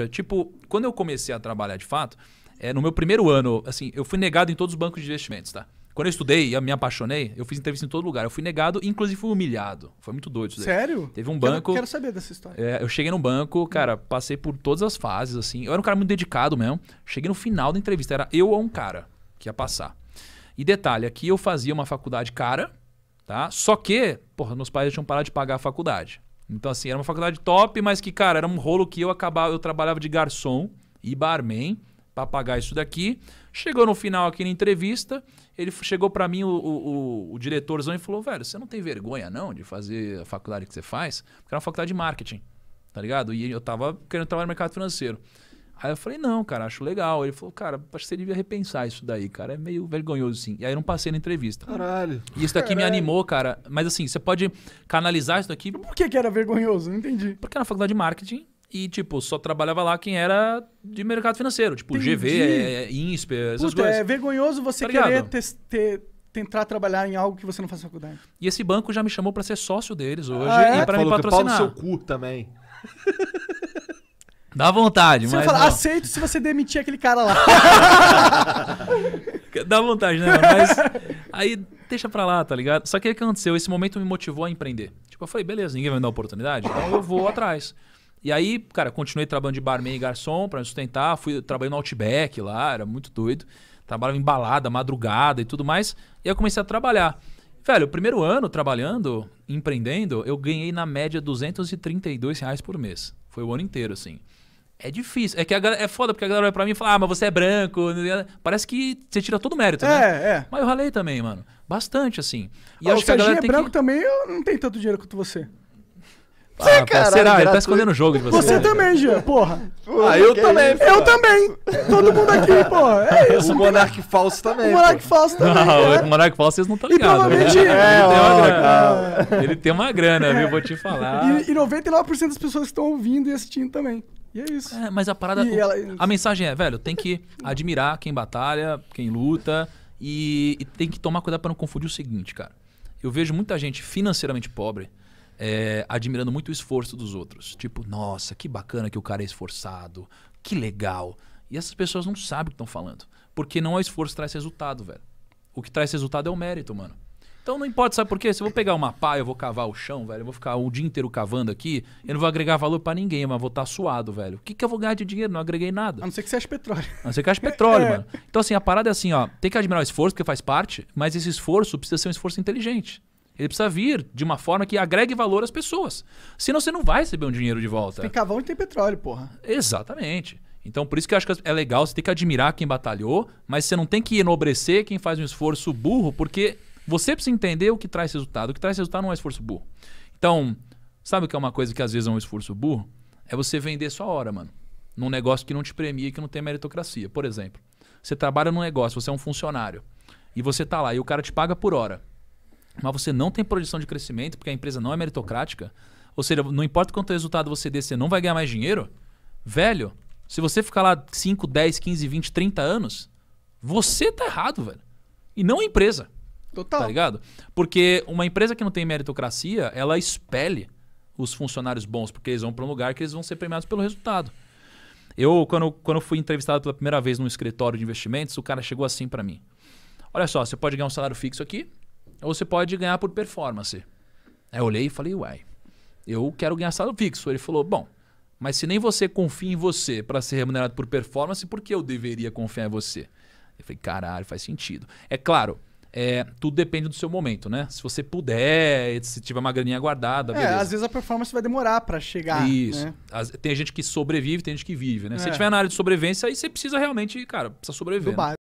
É, tipo, quando eu comecei a trabalhar de fato, é, no meu primeiro ano, assim, eu fui negado em todos os bancos de investimentos, tá? Quando eu estudei e me apaixonei, eu fiz entrevista em todo lugar. Eu fui negado, inclusive fui humilhado. Foi muito doido isso daí. Sério? Teve um banco. Eu quero saber dessa história. É, eu cheguei num banco, cara, passei por todas as fases, assim. Eu era um cara muito dedicado mesmo. Cheguei no final da entrevista, era eu ou um cara que ia passar. E detalhe, aqui eu fazia uma faculdade cara, tá? Só que, porra, meus pais já tinham parado de pagar a faculdade. Então, assim, era uma faculdade top, mas que, cara, era um rolo que eu acabava, eu trabalhava de garçom e barman para pagar isso daqui. Chegou no final aqui na entrevista, ele chegou para mim, o, o, o, diretorzão, e falou: velho, você não tem vergonha não de fazer a faculdade que você faz? Porque era uma faculdade de marketing, tá ligado? E eu tava querendo trabalhar no mercado financeiro. Aí eu falei, não, cara, acho legal. Ele falou, cara, acho que você devia repensar isso daí, cara. É meio vergonhoso, sim. E aí eu não passei na entrevista. Caralho. E isso daqui Caralho. me animou, cara. Mas assim, você pode canalizar isso daqui. Por que, que era vergonhoso? Não entendi. Porque era na faculdade de marketing e, tipo, só trabalhava lá quem era de mercado financeiro. Tipo, entendi. GV, é, é essas Puta, coisas. É vergonhoso você tá querer ter, ter tentar trabalhar em algo que você não faz faculdade. E esse banco já me chamou para ser sócio deles hoje ah, é? e para me patrocinar. Paulo seu cu também. Dá vontade, você mas. Você fala, aceito se você demitir aquele cara lá. Dá vontade, né? Mas aí deixa pra lá, tá ligado? Só que o que aconteceu? Esse momento me motivou a empreender. Tipo, eu falei, beleza, ninguém vai me dar oportunidade, então eu vou atrás. E aí, cara, continuei trabalhando de barman e garçom para sustentar. Fui trabalhando no Outback lá, era muito doido. Trabalhava em balada, madrugada e tudo mais. E aí eu comecei a trabalhar. Velho, o primeiro ano trabalhando, empreendendo, eu ganhei na média 232 reais por mês. Foi o ano inteiro, assim. É difícil. É que galera, é foda, porque a galera olha pra mim e fala, ah, mas você é branco. Parece que você tira todo o mérito, é, né? É, é. Mas eu ralei também, mano. Bastante, assim. E ah, acho o que a galera é branco que... também, eu não tenho tanto dinheiro quanto você. Você, cara, será? Ele tá escondendo o jogo de você. Você também, Jean, porra. porra ah, eu também. eu também. Todo mundo aqui, porra. É isso. O Monark falso também. O Monark falso também. Não, ah, é. O Monark falso vocês não estão ligados. Né? Provavelmente... Né? É, ele, tem é, ó, é. ele tem uma grana, viu? Vou te falar. E, e 99% das pessoas que estão ouvindo e assistindo também. E é isso. É, mas a parada. O, ela... A mensagem é, velho, tem que admirar quem batalha, quem luta. E, e tem que tomar cuidado para não confundir o seguinte, cara. Eu vejo muita gente financeiramente pobre é, admirando muito o esforço dos outros. Tipo, nossa, que bacana que o cara é esforçado, que legal. E essas pessoas não sabem o que estão falando. Porque não é esforço que traz resultado, velho. O que traz resultado é o mérito, mano. Então não importa, sabe por quê? Se eu vou pegar uma pá, eu vou cavar o chão, velho, eu vou ficar o dia inteiro cavando aqui, eu não vou agregar valor para ninguém, mas vou estar tá suado, velho. O que, que eu vou ganhar de dinheiro? Não agreguei nada. A não ser que você ache petróleo. A não ser que ache petróleo, é. mano. Então assim, a parada é assim, ó, tem que admirar o esforço, porque faz parte, mas esse esforço precisa ser um esforço inteligente. Ele precisa vir de uma forma que agregue valor às pessoas. Senão você não vai receber um dinheiro de volta. Você tem cavão e tem petróleo, porra. Exatamente. Então, por isso que eu acho que é legal, você tem que admirar quem batalhou, mas você não tem que enobrecer quem faz um esforço burro, porque você precisa entender o que traz resultado. O que traz resultado não é esforço burro. Então, sabe o que é uma coisa que às vezes é um esforço burro? É você vender sua hora, mano. Num negócio que não te premia, e que não tem meritocracia. Por exemplo, você trabalha num negócio, você é um funcionário. E você tá lá e o cara te paga por hora. Mas você não tem projeção de crescimento, porque a empresa não é meritocrática. Ou seja, não importa quanto resultado você dê, você não vai ganhar mais dinheiro. Velho, se você ficar lá 5, 10, 15, 20, 30 anos, você tá errado, velho. E não a empresa. Total. Tá ligado? Porque uma empresa que não tem meritocracia, ela expele os funcionários bons, porque eles vão para um lugar que eles vão ser premiados pelo resultado. Eu, quando, quando fui entrevistado pela primeira vez num escritório de investimentos, o cara chegou assim para mim: Olha só, você pode ganhar um salário fixo aqui, ou você pode ganhar por performance. Aí eu olhei e falei: Uai, eu quero ganhar salário fixo. Ele falou: Bom, mas se nem você confia em você para ser remunerado por performance, por que eu deveria confiar em você? Eu falei: Caralho, faz sentido. É claro, é, tudo depende do seu momento, né? Se você puder, se tiver uma graninha guardada, é, beleza. É, às vezes a performance vai demorar para chegar. Isso. Né? As, tem gente que sobrevive, tem gente que vive, né? É. Se tiver na área de sobrevivência, aí você precisa realmente, cara, precisa sobreviver.